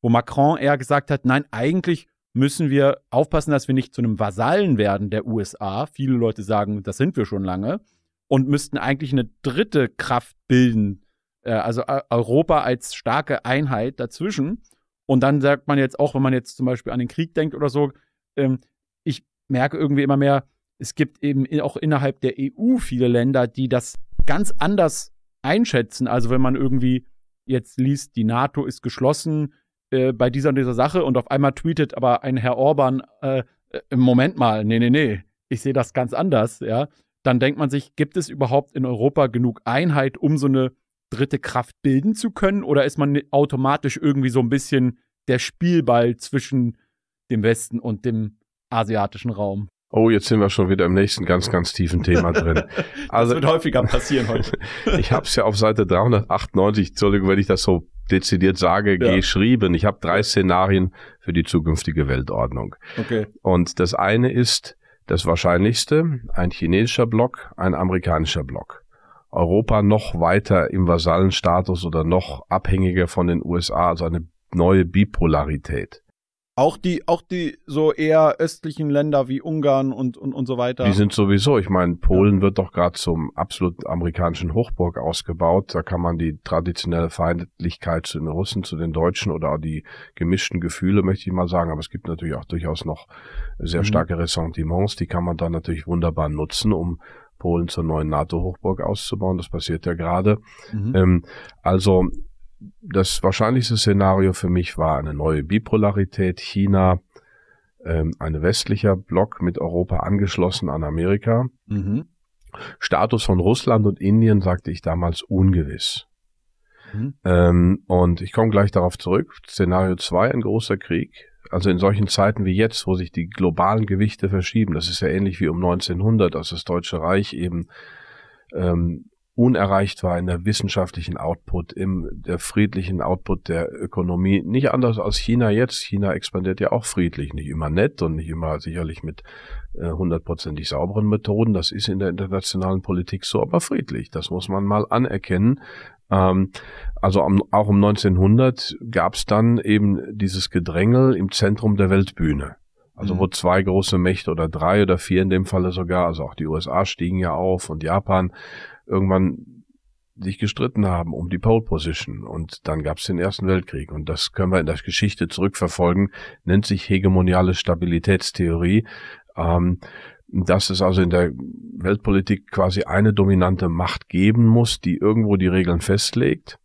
wo Macron eher gesagt hat, nein, eigentlich müssen wir aufpassen, dass wir nicht zu einem Vasallen werden der USA. Viele Leute sagen, das sind wir schon lange und müssten eigentlich eine dritte Kraft bilden, äh, also äh, Europa als starke Einheit dazwischen. Und dann sagt man jetzt auch, wenn man jetzt zum Beispiel an den Krieg denkt oder so, ähm, ich merke irgendwie immer mehr, es gibt eben auch innerhalb der EU viele Länder, die das ganz anders einschätzen. Also wenn man irgendwie jetzt liest, die NATO ist geschlossen, äh, bei dieser und dieser Sache und auf einmal tweetet aber ein Herr Orban, äh, äh, Moment mal, nee, nee, nee, ich sehe das ganz anders, ja, dann denkt man sich, gibt es überhaupt in Europa genug Einheit, um so eine dritte Kraft bilden zu können? Oder ist man automatisch irgendwie so ein bisschen der Spielball zwischen dem Westen und dem asiatischen Raum? Oh, jetzt sind wir schon wieder im nächsten ganz, ganz tiefen Thema drin. Also, das wird häufiger passieren heute. ich habe es ja auf Seite 398, Entschuldigung, wenn ich das so dezidiert sage, ja. geschrieben. Ich habe drei Szenarien für die zukünftige Weltordnung. Okay. Und das eine ist das Wahrscheinlichste, ein chinesischer Block, ein amerikanischer Block. Europa noch weiter im Vasallenstatus oder noch abhängiger von den USA, also eine neue Bipolarität. Auch die, auch die so eher östlichen Länder wie Ungarn und, und, und so weiter. Die sind sowieso, ich meine, Polen ja. wird doch gerade zum absolut amerikanischen Hochburg ausgebaut. Da kann man die traditionelle Feindlichkeit zu den Russen, zu den Deutschen oder auch die gemischten Gefühle, möchte ich mal sagen. Aber es gibt natürlich auch durchaus noch sehr mhm. starke Ressentiments. Die kann man dann natürlich wunderbar nutzen, um Polen zur neuen NATO-Hochburg auszubauen. Das passiert ja gerade. Mhm. Ähm, also das wahrscheinlichste Szenario für mich war eine neue Bipolarität China, ähm, ein westlicher Block mit Europa angeschlossen an Amerika. Mhm. Status von Russland und Indien sagte ich damals ungewiss. Mhm. Ähm, und ich komme gleich darauf zurück. Szenario 2, ein großer Krieg. Also in solchen Zeiten wie jetzt, wo sich die globalen Gewichte verschieben, das ist ja ähnlich wie um 1900, als das Deutsche Reich eben ähm, unerreicht war in der wissenschaftlichen Output, im der friedlichen Output der Ökonomie. Nicht anders als China jetzt. China expandiert ja auch friedlich, nicht immer nett und nicht immer sicherlich mit äh, hundertprozentig äh, sauberen Methoden. Das ist in der internationalen Politik so, aber friedlich. Das muss man mal anerkennen. Ähm, also am, auch um 1900 gab es dann eben dieses Gedrängel im Zentrum der Weltbühne. Also mhm. wo zwei große Mächte oder drei oder vier in dem Falle sogar, also auch die USA stiegen ja auf und Japan irgendwann sich gestritten haben um die Pole Position. Und dann gab es den Ersten Weltkrieg. Und das können wir in der Geschichte zurückverfolgen, nennt sich hegemoniale Stabilitätstheorie. Ähm, dass es also in der Weltpolitik quasi eine dominante Macht geben muss, die irgendwo die Regeln festlegt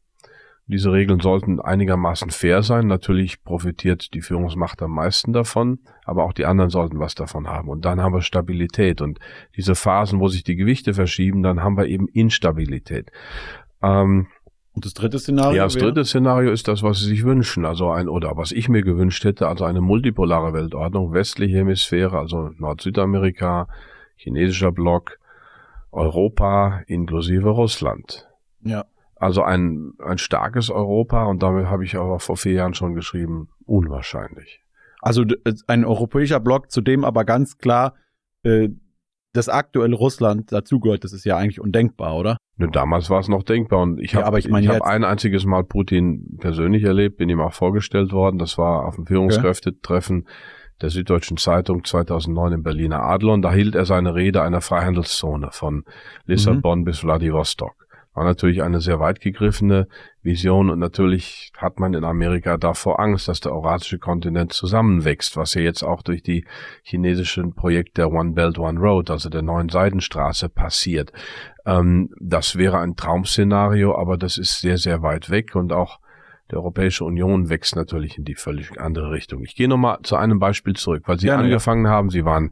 diese Regeln sollten einigermaßen fair sein. Natürlich profitiert die Führungsmacht am meisten davon, aber auch die anderen sollten was davon haben. Und dann haben wir Stabilität. Und diese Phasen, wo sich die Gewichte verschieben, dann haben wir eben Instabilität. Ähm, und das dritte Szenario? Ja, das dritte wäre? Szenario ist das, was Sie sich wünschen. Also ein, oder was ich mir gewünscht hätte, also eine multipolare Weltordnung, westliche Hemisphäre, also Nord-Südamerika, chinesischer Block, Europa inklusive Russland. Ja. Also ein, ein starkes Europa und damit habe ich aber vor vier Jahren schon geschrieben, unwahrscheinlich. Also äh, ein europäischer Block, zu dem aber ganz klar äh, das aktuelle Russland dazugehört, das ist ja eigentlich undenkbar, oder? Ne, damals war es noch denkbar und ich habe ja, ich mein, ich hab ein einziges Mal Putin persönlich erlebt, bin ihm auch vorgestellt worden, das war auf dem Führungskräftetreffen okay. der Süddeutschen Zeitung 2009 im Berliner Adlon, da hielt er seine Rede einer Freihandelszone von mhm. Lissabon mhm. bis Vladivostok. War natürlich eine sehr weit gegriffene Vision und natürlich hat man in Amerika davor Angst, dass der eurasische Kontinent zusammenwächst, was ja jetzt auch durch die chinesischen Projekte der One Belt One Road, also der neuen Seidenstraße, passiert. Ähm, das wäre ein Traumszenario, aber das ist sehr, sehr weit weg und auch die Europäische Union wächst natürlich in die völlig andere Richtung. Ich gehe nochmal zu einem Beispiel zurück, weil Sie ja, angefangen ja. haben, Sie waren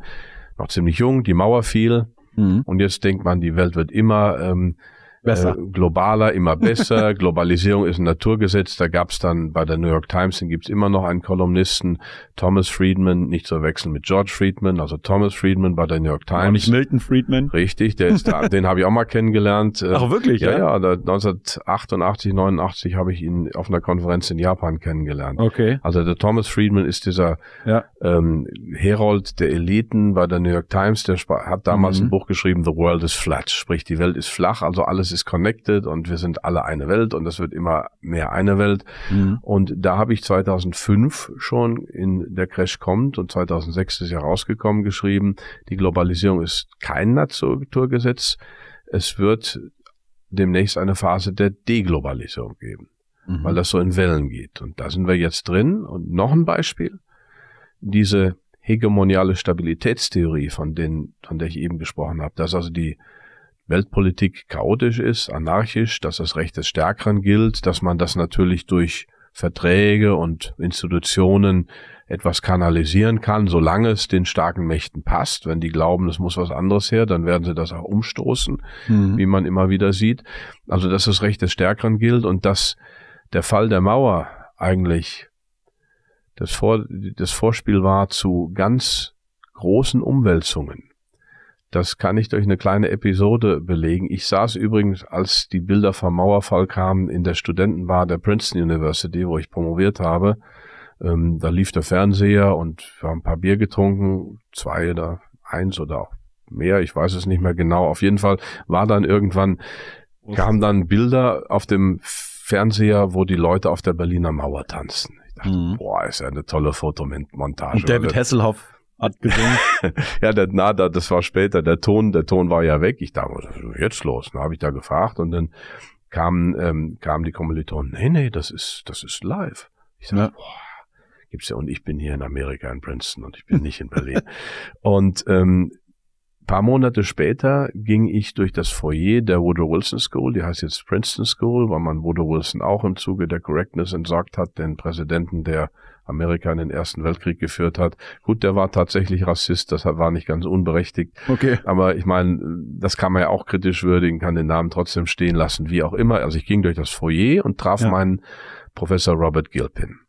noch ziemlich jung, die Mauer fiel mhm. und jetzt denkt man, die Welt wird immer ähm, Besser. Äh, globaler, immer besser. Globalisierung ist ein Naturgesetz. Da gab es dann bei der New York Times, den gibt es immer noch einen Kolumnisten, Thomas Friedman, nicht zu wechseln mit George Friedman, also Thomas Friedman bei der New York Times. Und nicht Milton Friedman. Richtig, der ist da, den habe ich auch mal kennengelernt. Äh, Ach wirklich? Ja, ja, ja 1988, 89 habe ich ihn auf einer Konferenz in Japan kennengelernt. Okay. Also der Thomas Friedman ist dieser ja. ähm, Herold der Eliten bei der New York Times, der hat damals mhm. ein Buch geschrieben, The World is Flat, sprich die Welt ist flach, also alles alles ist connected und wir sind alle eine Welt und das wird immer mehr eine Welt. Mhm. Und da habe ich 2005 schon in der Crash kommt und 2006 ist ja rausgekommen geschrieben, die Globalisierung ist kein Naturgesetz. Es wird demnächst eine Phase der Deglobalisierung geben, mhm. weil das so in Wellen geht. Und da sind wir jetzt drin. Und noch ein Beispiel. Diese hegemoniale Stabilitätstheorie, von, denen, von der ich eben gesprochen habe, dass also die Weltpolitik chaotisch ist, anarchisch, dass das Recht des Stärkeren gilt, dass man das natürlich durch Verträge und Institutionen etwas kanalisieren kann, solange es den starken Mächten passt. Wenn die glauben, es muss was anderes her, dann werden sie das auch umstoßen, mhm. wie man immer wieder sieht. Also, dass das Recht des Stärkeren gilt und dass der Fall der Mauer eigentlich das, Vor das Vorspiel war zu ganz großen Umwälzungen das kann ich durch eine kleine Episode belegen. Ich saß übrigens, als die Bilder vom Mauerfall kamen, in der Studentenbar der Princeton University, wo ich promoviert habe. Ähm, da lief der Fernseher und wir haben ein paar Bier getrunken, zwei oder eins oder auch mehr, ich weiß es nicht mehr genau. Auf jeden Fall war dann irgendwann, kamen dann Bilder auf dem Fernseher, wo die Leute auf der Berliner Mauer tanzen. Ich dachte, mhm. boah, ist ja eine tolle Fotomontage. Und David Hasselhoff hat gesungen. ja, der, na, das war später. Der Ton, der Ton war ja weg. Ich dachte, was ist jetzt los? Dann habe ich da gefragt und dann kamen, ähm, kamen die Kommilitonen. Nee, nee, das ist, das ist live. Ich sage, ja. boah, gibt's ja. Und ich bin hier in Amerika in Princeton und ich bin nicht in Berlin. und ähm, ein paar Monate später ging ich durch das Foyer der Woodrow Wilson School, die heißt jetzt Princeton School, weil man Woodrow Wilson auch im Zuge der Correctness entsorgt hat, den Präsidenten, der Amerika in den Ersten Weltkrieg geführt hat. Gut, der war tatsächlich Rassist, das war nicht ganz unberechtigt. Okay. Aber ich meine, das kann man ja auch kritisch würdigen, kann den Namen trotzdem stehen lassen, wie auch immer. Also ich ging durch das Foyer und traf ja. meinen Professor Robert Gilpin.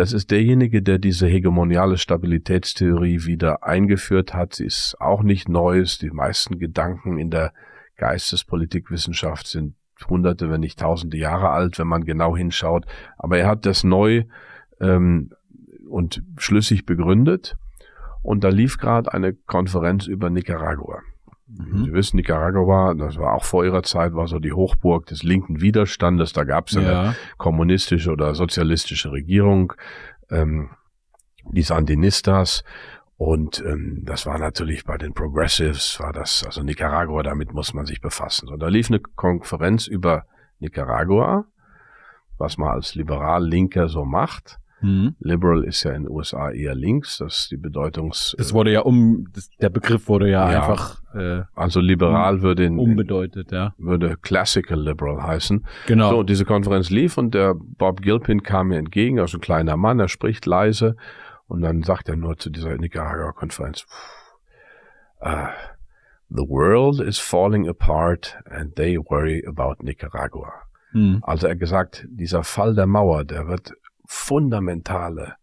Das ist derjenige, der diese hegemoniale Stabilitätstheorie wieder eingeführt hat. Sie ist auch nicht neu. Die meisten Gedanken in der Geistespolitikwissenschaft sind hunderte, wenn nicht tausende Jahre alt, wenn man genau hinschaut. Aber er hat das neu ähm, und schlüssig begründet. Und da lief gerade eine Konferenz über Nicaragua. Mhm. Sie wissen, Nicaragua, das war auch vor ihrer Zeit, war so die Hochburg des linken Widerstandes. Da gab es ja. eine kommunistische oder sozialistische Regierung, ähm, die Sandinistas. Und ähm, das war natürlich bei den Progressives, war das, also Nicaragua, damit muss man sich befassen. Und da lief eine Konferenz über Nicaragua, was man als liberal-linker so macht. Mhm. Liberal ist ja in den USA eher links, das ist die Bedeutungs. Das wurde ja um, das, der Begriff wurde ja, ja einfach. Äh, also liberal um, würde in, umbedeutet, ja. Würde classical liberal heißen. Genau. So, diese Konferenz lief und der Bob Gilpin kam mir entgegen, also ein kleiner Mann, er spricht leise und dann sagt er nur zu dieser Nicaragua-Konferenz, uh, the world is falling apart and they worry about Nicaragua. Mhm. Also er gesagt, dieser Fall der Mauer, der wird fundamentale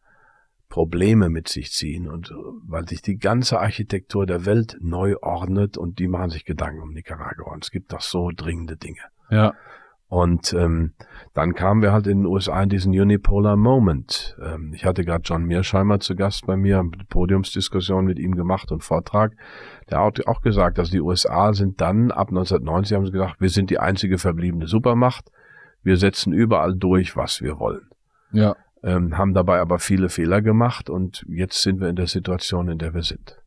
Probleme mit sich ziehen und äh, weil sich die ganze Architektur der Welt neu ordnet und die machen sich Gedanken um Nicaragua. Und es gibt doch so dringende Dinge. Ja. Und ähm, dann kamen wir halt in den USA in diesen Unipolar Moment. Ähm, ich hatte gerade John Mearsheimer zu Gast bei mir, eine Podiumsdiskussion mit ihm gemacht und Vortrag. Der hat auch gesagt, dass die USA sind dann ab 1990 haben sie gesagt, wir sind die einzige verbliebene Supermacht. Wir setzen überall durch, was wir wollen. Ja. Ähm, haben dabei aber viele Fehler gemacht und jetzt sind wir in der Situation, in der wir sind.